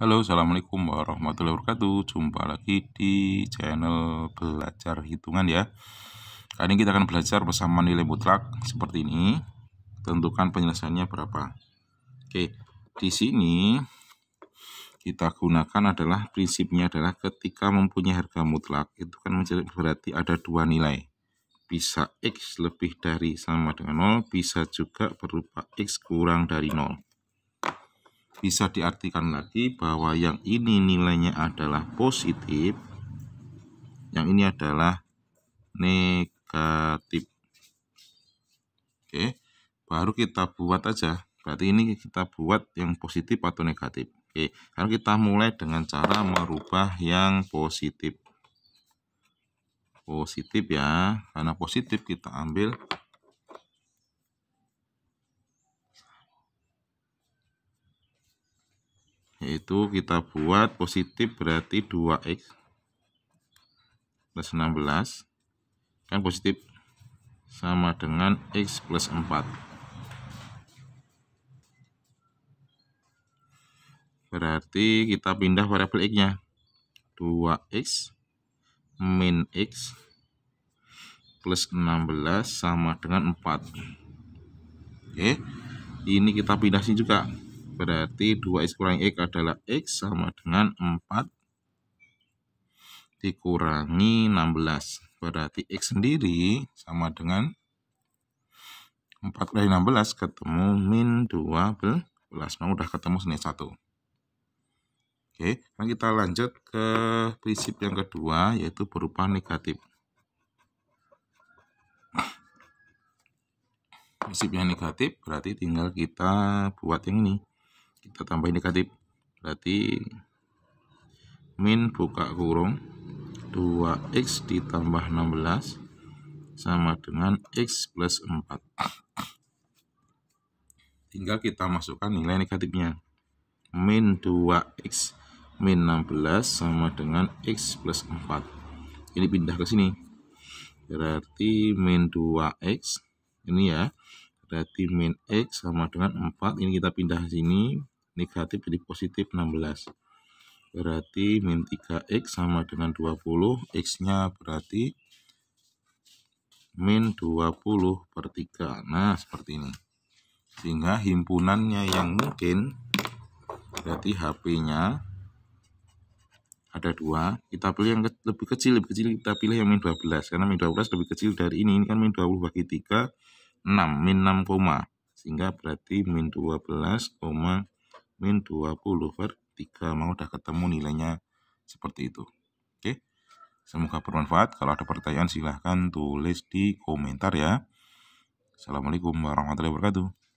Halo, Assalamualaikum warahmatullahi wabarakatuh Jumpa lagi di channel Belajar Hitungan ya Kali ini kita akan belajar bersama nilai mutlak Seperti ini Tentukan penyelesaiannya berapa Oke, di sini Kita gunakan adalah Prinsipnya adalah ketika mempunyai harga mutlak Itu kan menjadi berarti ada dua nilai Bisa X lebih dari sama dengan 0 Bisa juga berupa X kurang dari 0 bisa diartikan lagi bahwa yang ini nilainya adalah positif, yang ini adalah negatif. Oke, baru kita buat aja. Berarti ini kita buat yang positif atau negatif. Oke, kalau kita mulai dengan cara merubah yang positif. Positif ya, karena positif kita ambil yaitu kita buat positif berarti 2x plus 16 kan positif sama dengan x plus 4 berarti kita pindah variabel x nya 2x min x plus 16 sama dengan 4 oke ini kita pindah sini juga berarti 2X kurang X adalah X sama dengan 4 dikurangi 16. Berarti X sendiri sama dengan 4 kali 16 ketemu min 12. Nah, udah ketemu sini satu. Oke, sekarang kita lanjut ke prinsip yang kedua, yaitu berupa negatif. Prinsip yang negatif berarti tinggal kita buat yang ini kita tambah negatif berarti min buka kurung 2x ditambah 16 sama dengan x plus 4 tinggal kita masukkan nilai negatifnya min 2x min 16 sama dengan x plus 4 ini pindah ke sini berarti min 2x ini ya berarti min x sama dengan 4 ini kita pindah sini negatif jadi positif 16 berarti min 3x sama dengan 20 x nya berarti min 20 per 3 nah seperti ini sehingga himpunannya yang mungkin berarti HP nya ada dua kita pilih yang ke lebih kecil lebih kecil kita pilih yang min 12 karena min 12 lebih kecil dari ini ini kan min 20 bagi 3 6 min 6 koma sehingga berarti min 12 koma min 20 per 3. mau, udah ketemu nilainya seperti itu. Oke, semoga bermanfaat. Kalau ada pertanyaan silahkan tulis di komentar ya. Assalamualaikum warahmatullahi wabarakatuh.